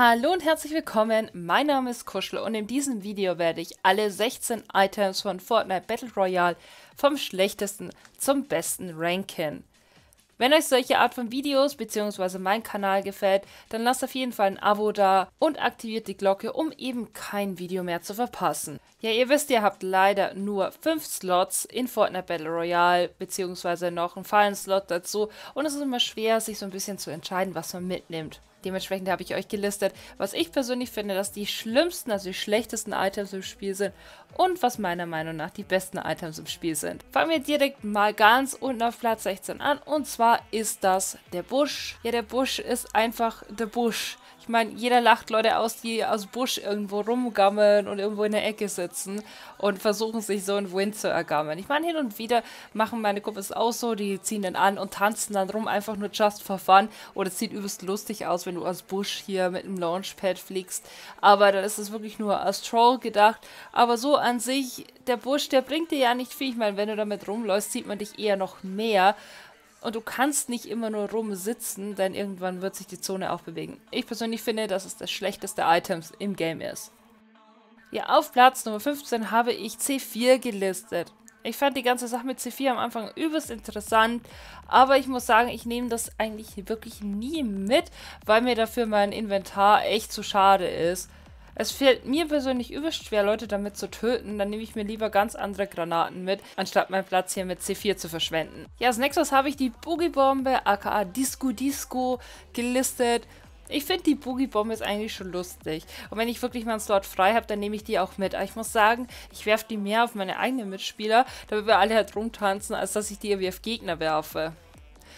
Hallo und herzlich willkommen, mein Name ist Kuschel und in diesem Video werde ich alle 16 Items von Fortnite Battle Royale vom schlechtesten zum besten ranken. Wenn euch solche Art von Videos bzw. mein Kanal gefällt, dann lasst auf jeden Fall ein Abo da und aktiviert die Glocke, um eben kein Video mehr zu verpassen. Ja, ihr wisst, ihr habt leider nur fünf Slots in Fortnite Battle Royale, beziehungsweise noch einen Fallen-Slot dazu. Und es ist immer schwer, sich so ein bisschen zu entscheiden, was man mitnimmt. Dementsprechend habe ich euch gelistet, was ich persönlich finde, dass die schlimmsten, also die schlechtesten Items im Spiel sind und was meiner Meinung nach die besten Items im Spiel sind. Fangen wir direkt mal ganz unten auf Platz 16 an und zwar ist das der Busch. Ja, der Busch ist einfach der Busch. Ich meine, jeder lacht Leute aus, die aus Busch irgendwo rumgammeln und irgendwo in der Ecke sitzen sitzen und versuchen sich so einen Wind zu ergammern. Ich meine, hin und wieder machen meine Kumpels auch so, die ziehen dann an und tanzen dann rum, einfach nur just for fun. Oder es sieht übelst lustig aus, wenn du als Busch hier mit einem Launchpad fliegst. Aber dann ist es wirklich nur als Troll gedacht. Aber so an sich, der Busch, der bringt dir ja nicht viel. Ich meine, wenn du damit rumläufst, sieht man dich eher noch mehr. Und du kannst nicht immer nur rumsitzen, denn irgendwann wird sich die Zone auch bewegen. Ich persönlich finde, dass es das schlechteste Item im Game ist. Ja, auf Platz Nummer 15 habe ich C4 gelistet. Ich fand die ganze Sache mit C4 am Anfang übelst interessant, aber ich muss sagen, ich nehme das eigentlich wirklich nie mit, weil mir dafür mein Inventar echt zu schade ist. Es fällt mir persönlich übelst schwer, Leute damit zu töten, dann nehme ich mir lieber ganz andere Granaten mit, anstatt meinen Platz hier mit C4 zu verschwenden. Ja, als nächstes habe ich die Boogie-Bombe, aka Disco Disco, gelistet ich finde die Boogie-Bombe ist eigentlich schon lustig. Und wenn ich wirklich mal einen Slot frei habe, dann nehme ich die auch mit. Aber ich muss sagen, ich werfe die mehr auf meine eigenen Mitspieler, damit wir alle halt rumtanzen, als dass ich die irgendwie auf Gegner werfe.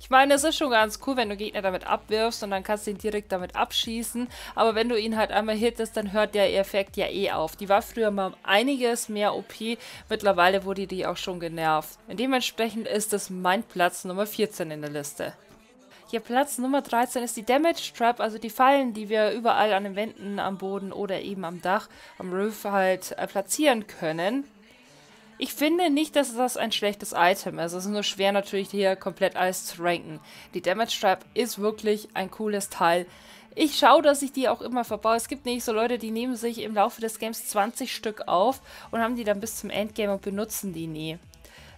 Ich meine, es ist schon ganz cool, wenn du Gegner damit abwirfst und dann kannst du ihn direkt damit abschießen. Aber wenn du ihn halt einmal hittest, dann hört der Effekt ja eh auf. Die war früher mal einiges mehr OP. Mittlerweile wurde die auch schon genervt. Und dementsprechend ist das mein Platz Nummer 14 in der Liste. Hier Platz Nummer 13 ist die Damage Trap, also die Fallen, die wir überall an den Wänden, am Boden oder eben am Dach, am Roof halt äh, platzieren können. Ich finde nicht, dass das ein schlechtes Item ist. Es ist nur schwer natürlich hier komplett alles zu ranken. Die Damage Trap ist wirklich ein cooles Teil. Ich schaue, dass ich die auch immer verbaue. Es gibt nicht so Leute, die nehmen sich im Laufe des Games 20 Stück auf und haben die dann bis zum Endgame und benutzen die nie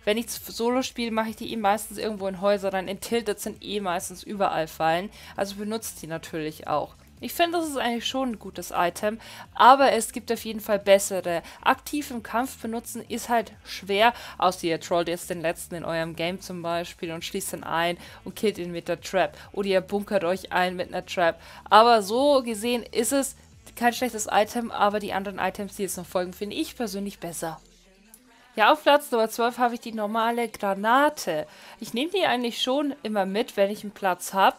wenn ich Solo spiele, mache ich die eh meistens irgendwo in Häuser rein. In Tilted sind eh meistens überall Fallen. Also benutzt die natürlich auch. Ich finde, das ist eigentlich schon ein gutes Item, aber es gibt auf jeden Fall bessere. Aktiv im Kampf benutzen ist halt schwer, außer ihr trollt jetzt den letzten in eurem Game zum Beispiel und schließt ihn ein und killt ihn mit der Trap. Oder ihr bunkert euch ein mit einer Trap. Aber so gesehen ist es kein schlechtes Item, aber die anderen Items, die jetzt noch folgen, finde ich persönlich besser. Ja, auf Platz Nummer 12 habe ich die normale Granate. Ich nehme die eigentlich schon immer mit, wenn ich einen Platz habe.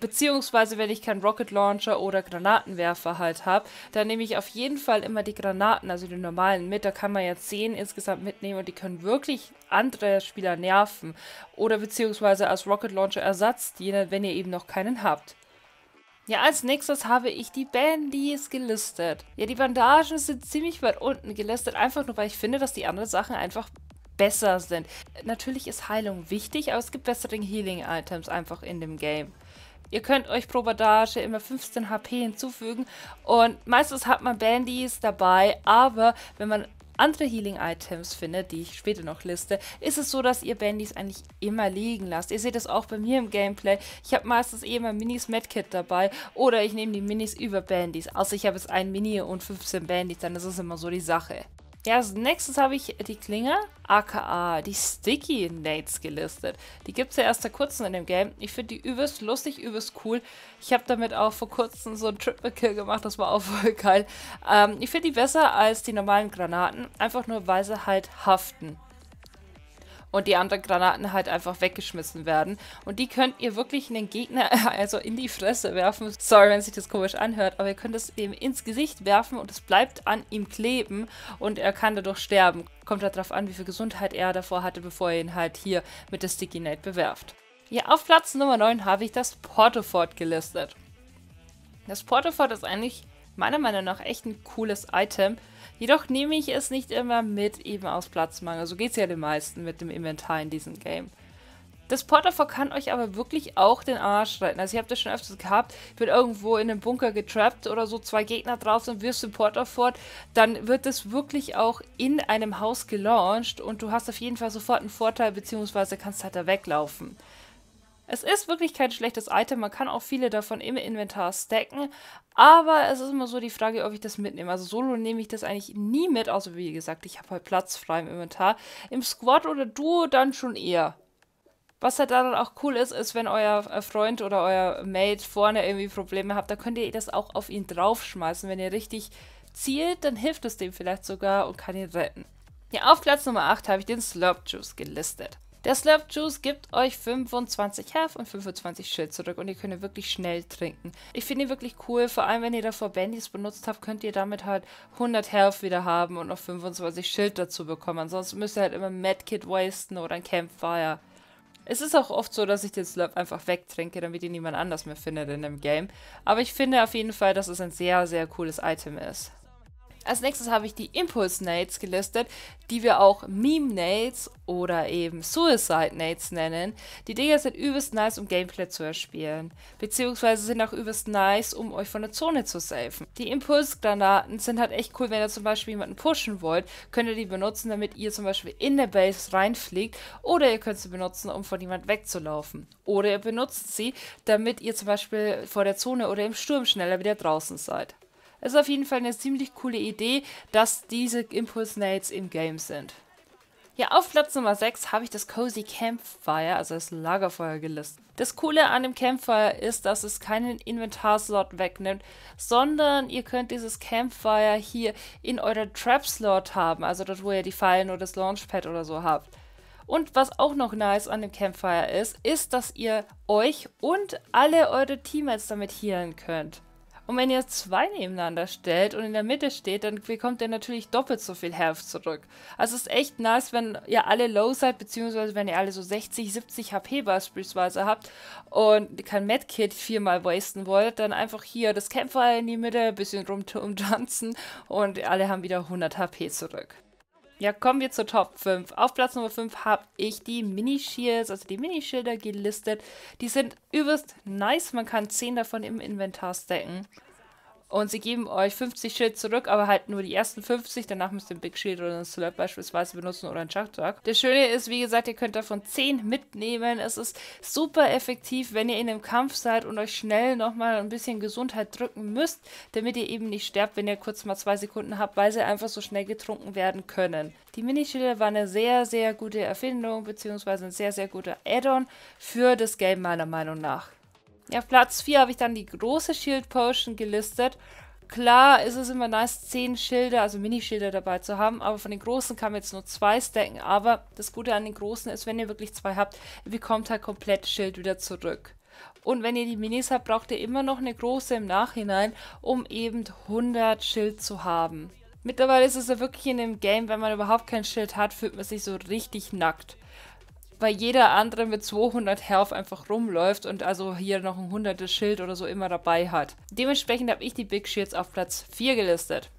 Beziehungsweise, wenn ich keinen Rocket Launcher oder Granatenwerfer halt habe, dann nehme ich auf jeden Fall immer die Granaten, also die normalen mit. Da kann man ja 10 insgesamt mitnehmen und die können wirklich andere Spieler nerven. Oder beziehungsweise als Rocket Launcher Ersatz dienen, wenn ihr eben noch keinen habt. Ja, als nächstes habe ich die Bandies gelistet. Ja, die Bandagen sind ziemlich weit unten gelistet, einfach nur, weil ich finde, dass die anderen Sachen einfach besser sind. Natürlich ist Heilung wichtig, aber es gibt bessere Healing-Items einfach in dem Game. Ihr könnt euch pro Bandage immer 15 HP hinzufügen und meistens hat man Bandies dabei, aber wenn man andere Healing-Items findet, die ich später noch liste, ist es so, dass ihr Bandys eigentlich immer liegen lasst. Ihr seht es auch bei mir im Gameplay. Ich habe meistens eh immer Minis Medkit dabei oder ich nehme die Minis über Bandys. Außer also ich habe jetzt ein Mini und 15 Bandys, dann ist es immer so die Sache. Ja, als nächstes habe ich die Klinge, aka die Sticky Nates gelistet. Die gibt es ja erst seit kurzem in dem Game. Ich finde die übelst lustig, übelst cool. Ich habe damit auch vor kurzem so einen Triple Kill gemacht, das war auch voll geil. Ähm, ich finde die besser als die normalen Granaten, einfach nur weil sie halt haften und die anderen Granaten halt einfach weggeschmissen werden. Und die könnt ihr wirklich einen Gegner also in die Fresse werfen. Sorry, wenn sich das komisch anhört, aber ihr könnt es ihm ins Gesicht werfen und es bleibt an ihm kleben und er kann dadurch sterben. Kommt halt darauf an, wie viel Gesundheit er davor hatte, bevor ihr ihn halt hier mit der Sticky Nate bewerft. Ja, auf Platz Nummer 9 habe ich das Portofort gelistet. Das Portofort ist eigentlich meiner Meinung nach echt ein cooles Item, Jedoch nehme ich es nicht immer mit, eben aus Platzmangel. So geht es ja den meisten mit dem Inventar in diesem Game. Das Port Porterfor kann euch aber wirklich auch den Arsch retten. Also ich habe das schon öfters gehabt, ich bin irgendwo in einem Bunker getrappt oder so, zwei Gegner drauf und wirst den Porterfort, dann wird es wirklich auch in einem Haus gelauncht und du hast auf jeden Fall sofort einen Vorteil, beziehungsweise kannst halt da weglaufen. Es ist wirklich kein schlechtes Item, man kann auch viele davon im Inventar stacken, aber es ist immer so die Frage, ob ich das mitnehme. Also solo nehme ich das eigentlich nie mit, außer wie gesagt, ich habe halt Platz frei im Inventar. Im Squad oder Duo dann schon eher. Was halt daran auch cool ist, ist, wenn euer äh, Freund oder euer Mate vorne irgendwie Probleme habt, dann könnt ihr das auch auf ihn draufschmeißen. Wenn ihr richtig zielt, dann hilft es dem vielleicht sogar und kann ihn retten. Ja, auf Platz Nummer 8 habe ich den Slurp Juice gelistet. Der Slurp Juice gibt euch 25 Health und 25 Schild zurück und ihr könnt ihn wirklich schnell trinken. Ich finde ihn wirklich cool, vor allem wenn ihr davor Bandys benutzt habt, könnt ihr damit halt 100 Health wieder haben und noch 25 Schild dazu bekommen. Ansonsten müsst ihr halt immer Medkit wasten oder ein Campfire. Es ist auch oft so, dass ich den Slurp einfach wegtrinke, damit ihn niemand anders mehr findet in dem Game. Aber ich finde auf jeden Fall, dass es ein sehr, sehr cooles Item ist. Als nächstes habe ich die Impulse-Nades gelistet, die wir auch Meme-Nades oder eben Suicide-Nades nennen. Die Dinger sind übelst nice, um Gameplay zu erspielen, beziehungsweise sind auch übelst nice, um euch von der Zone zu safen. Die Impulsgranaten sind halt echt cool, wenn ihr zum Beispiel jemanden pushen wollt, könnt ihr die benutzen, damit ihr zum Beispiel in der Base reinfliegt oder ihr könnt sie benutzen, um von jemand wegzulaufen. Oder ihr benutzt sie, damit ihr zum Beispiel vor der Zone oder im Sturm schneller wieder draußen seid. Es ist auf jeden Fall eine ziemlich coole Idee, dass diese Impulse Nades im Game sind. Ja, auf Platz Nummer 6 habe ich das Cozy Campfire, also das Lagerfeuer gelistet. Das Coole an dem Campfire ist, dass es keinen Inventarslot wegnimmt, sondern ihr könnt dieses Campfire hier in eurer Trap-Slot haben, also dort, wo ihr die Fallen oder das Launchpad oder so habt. Und was auch noch nice an dem Campfire ist, ist, dass ihr euch und alle eure Teammates damit healen könnt. Und wenn ihr zwei nebeneinander stellt und in der Mitte steht, dann bekommt ihr natürlich doppelt so viel Health zurück. Also es ist echt nice, wenn ihr alle low seid, beziehungsweise wenn ihr alle so 60, 70 HP beispielsweise habt und kein Medkit viermal wasten wollt, dann einfach hier das Kämpfer in die Mitte, ein bisschen rumtanzen und alle haben wieder 100 HP zurück. Ja, kommen wir zur Top 5. Auf Platz Nummer 5 habe ich die mini shields also die Mini-Schilder gelistet. Die sind übelst nice. Man kann 10 davon im Inventar stacken. Und sie geben euch 50 Schild zurück, aber halt nur die ersten 50. Danach müsst ihr ein Big Shield oder ein Slap beispielsweise benutzen oder ein Schachtrag. Das Schöne ist, wie gesagt, ihr könnt davon 10 mitnehmen. Es ist super effektiv, wenn ihr in einem Kampf seid und euch schnell nochmal ein bisschen Gesundheit drücken müsst, damit ihr eben nicht sterbt, wenn ihr kurz mal zwei Sekunden habt, weil sie einfach so schnell getrunken werden können. Die Minischilder war eine sehr, sehr gute Erfindung, beziehungsweise ein sehr, sehr guter Add-on für das Game meiner Meinung nach. Ja, auf Platz 4 habe ich dann die große Shield Potion gelistet. Klar ist es immer nice, 10 Schilder, also Minischilder dabei zu haben, aber von den großen kann man jetzt nur zwei stacken. Aber das Gute an den großen ist, wenn ihr wirklich zwei habt, ihr bekommt halt komplett Schild wieder zurück. Und wenn ihr die Minis habt, braucht ihr immer noch eine große im Nachhinein, um eben 100 Schild zu haben. Mittlerweile ist es ja wirklich in dem Game, wenn man überhaupt kein Schild hat, fühlt man sich so richtig nackt weil jeder andere mit 200 Health einfach rumläuft und also hier noch ein 100er Schild oder so immer dabei hat. Dementsprechend habe ich die Big Shields auf Platz 4 gelistet.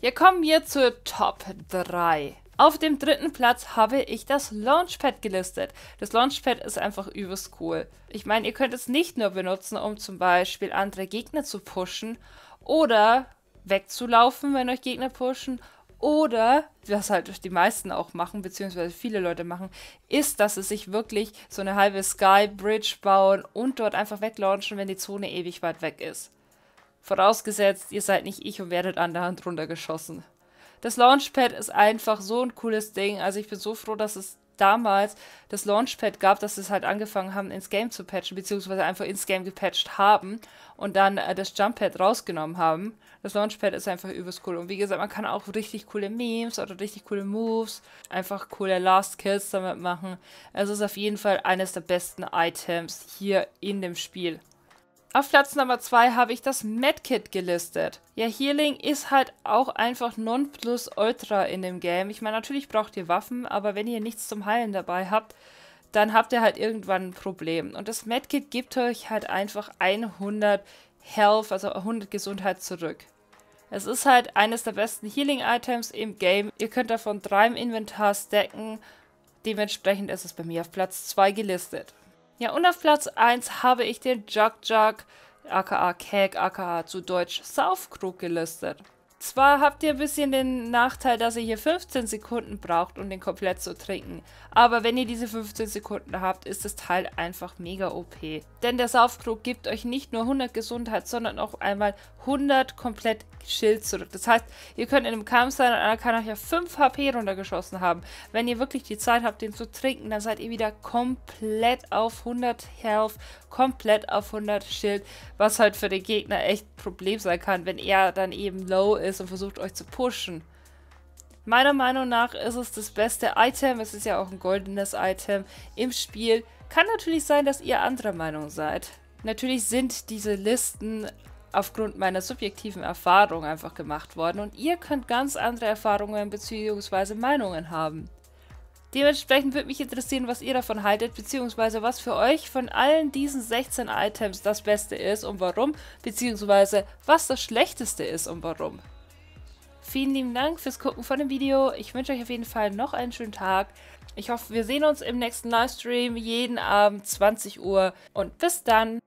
Ja, kommen wir zur Top 3. Auf dem dritten Platz habe ich das Launchpad gelistet. Das Launchpad ist einfach übelst cool. Ich meine, ihr könnt es nicht nur benutzen, um zum Beispiel andere Gegner zu pushen oder wegzulaufen, wenn euch Gegner pushen oder, was halt die meisten auch machen, beziehungsweise viele Leute machen, ist, dass sie sich wirklich so eine halbe Skybridge bauen und dort einfach weglaunchen, wenn die Zone ewig weit weg ist. Vorausgesetzt, ihr seid nicht ich und werdet an der Hand runtergeschossen. Das Launchpad ist einfach so ein cooles Ding. Also ich bin so froh, dass es damals das Launchpad gab, dass sie es halt angefangen haben, ins Game zu patchen, beziehungsweise einfach ins Game gepatcht haben und dann äh, das Jumppad rausgenommen haben. Das Launchpad ist einfach übelst cool. Und wie gesagt, man kann auch richtig coole Memes oder richtig coole Moves, einfach coole Last Kills damit machen. Es ist auf jeden Fall eines der besten Items hier in dem Spiel. Auf Platz Nummer 2 habe ich das Medkit gelistet. Ja, Healing ist halt auch einfach non plus ultra in dem Game. Ich meine, natürlich braucht ihr Waffen, aber wenn ihr nichts zum Heilen dabei habt, dann habt ihr halt irgendwann ein Problem. Und das Medkit gibt euch halt einfach 100 Health, also 100 Gesundheit zurück. Es ist halt eines der besten Healing-Items im Game. Ihr könnt davon drei im Inventar stacken. Dementsprechend ist es bei mir auf Platz 2 gelistet. Ja, und auf Platz 1 habe ich den Jug Jug, aka Keg, aka zu Deutsch Saufkrug gelistet. Zwar habt ihr ein bisschen den Nachteil, dass ihr hier 15 Sekunden braucht, um den komplett zu trinken. Aber wenn ihr diese 15 Sekunden habt, ist das Teil einfach mega OP. Denn der Saufkrug gibt euch nicht nur 100 Gesundheit, sondern auch einmal 100 komplett Schild zurück. Das heißt, ihr könnt in einem Kampf sein und einer kann euch ja 5 HP runtergeschossen haben. Wenn ihr wirklich die Zeit habt, den zu trinken, dann seid ihr wieder komplett auf 100 Health, komplett auf 100 Schild, was halt für den Gegner echt ein Problem sein kann, wenn er dann eben low ist ist und versucht euch zu pushen. Meiner Meinung nach ist es das beste Item, es ist ja auch ein goldenes Item im Spiel. Kann natürlich sein, dass ihr anderer Meinung seid. Natürlich sind diese Listen aufgrund meiner subjektiven Erfahrung einfach gemacht worden und ihr könnt ganz andere Erfahrungen bzw. Meinungen haben. Dementsprechend würde mich interessieren, was ihr davon haltet, beziehungsweise was für euch von allen diesen 16 Items das Beste ist und warum, beziehungsweise was das Schlechteste ist und warum. Vielen lieben Dank fürs Gucken von dem Video. Ich wünsche euch auf jeden Fall noch einen schönen Tag. Ich hoffe, wir sehen uns im nächsten Livestream jeden Abend 20 Uhr. Und bis dann.